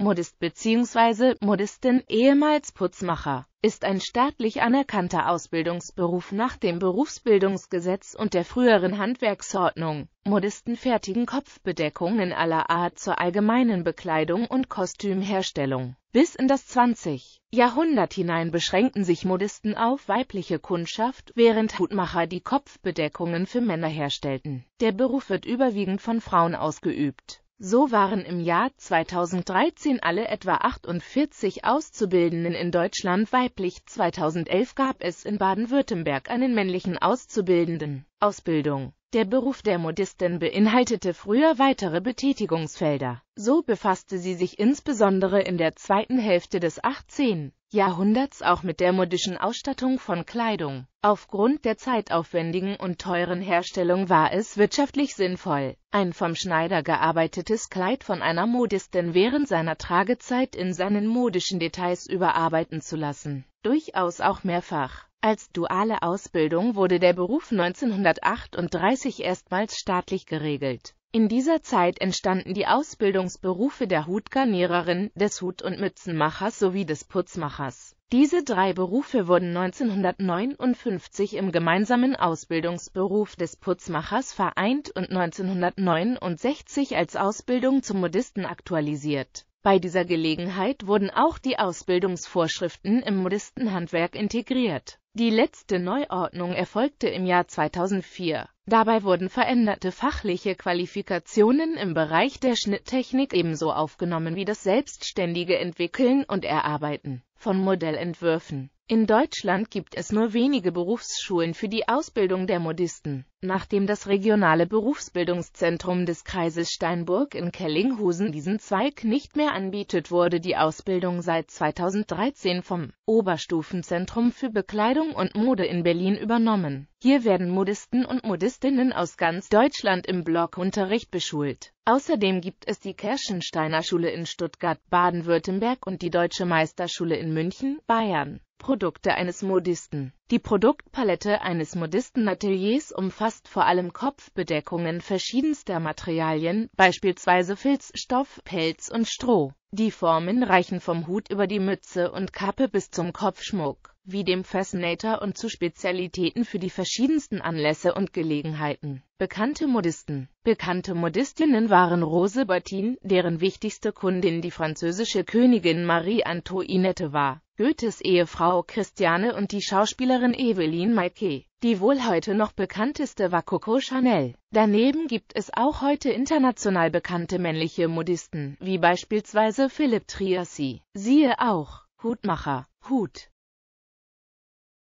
Modist bzw. Modistin, ehemals Putzmacher, ist ein staatlich anerkannter Ausbildungsberuf nach dem Berufsbildungsgesetz und der früheren Handwerksordnung. Modisten fertigen Kopfbedeckungen aller Art zur allgemeinen Bekleidung und Kostümherstellung. Bis in das 20. Jahrhundert hinein beschränkten sich Modisten auf weibliche Kundschaft, während Hutmacher die Kopfbedeckungen für Männer herstellten. Der Beruf wird überwiegend von Frauen ausgeübt. So waren im Jahr 2013 alle etwa 48 Auszubildenden in Deutschland weiblich. 2011 gab es in Baden-Württemberg einen männlichen Auszubildenden. Ausbildung der Beruf der Modistin beinhaltete früher weitere Betätigungsfelder. So befasste sie sich insbesondere in der zweiten Hälfte des 18. Jahrhunderts auch mit der modischen Ausstattung von Kleidung. Aufgrund der zeitaufwendigen und teuren Herstellung war es wirtschaftlich sinnvoll, ein vom Schneider gearbeitetes Kleid von einer Modistin während seiner Tragezeit in seinen modischen Details überarbeiten zu lassen durchaus auch mehrfach. Als duale Ausbildung wurde der Beruf 1938 erstmals staatlich geregelt. In dieser Zeit entstanden die Ausbildungsberufe der Hutgarniererin, des Hut- und Mützenmachers sowie des Putzmachers. Diese drei Berufe wurden 1959 im gemeinsamen Ausbildungsberuf des Putzmachers vereint und 1969 als Ausbildung zum Modisten aktualisiert bei dieser Gelegenheit wurden auch die Ausbildungsvorschriften im Modistenhandwerk integriert. Die letzte Neuordnung erfolgte im Jahr 2004. Dabei wurden veränderte fachliche Qualifikationen im Bereich der Schnitttechnik ebenso aufgenommen wie das selbstständige Entwickeln und Erarbeiten von Modellentwürfen. In Deutschland gibt es nur wenige Berufsschulen für die Ausbildung der Modisten. Nachdem das regionale Berufsbildungszentrum des Kreises Steinburg in Kellinghusen diesen Zweig nicht mehr anbietet, wurde die Ausbildung seit 2013 vom Oberstufenzentrum für Bekleidung und Mode in Berlin übernommen. Hier werden Modisten und Modistinnen aus ganz Deutschland im Blockunterricht beschult. Außerdem gibt es die Kerschensteiner Schule in Stuttgart, Baden-Württemberg und die Deutsche Meisterschule in München, Bayern. Produkte eines Modisten. Die Produktpalette eines Modistenateliers umfasst vor allem Kopfbedeckungen verschiedenster Materialien, beispielsweise Filz, Stoff, Pelz und Stroh. Die Formen reichen vom Hut über die Mütze und Kappe bis zum Kopfschmuck wie dem Fascinator und zu Spezialitäten für die verschiedensten Anlässe und Gelegenheiten. Bekannte Modisten Bekannte Modistinnen waren Rose Bertin, deren wichtigste Kundin die französische Königin Marie Antoinette war, Goethes Ehefrau Christiane und die Schauspielerin Eveline Maillet, die wohl heute noch bekannteste war Coco Chanel. Daneben gibt es auch heute international bekannte männliche Modisten, wie beispielsweise Philipp Triassi. Siehe auch Hutmacher, Hut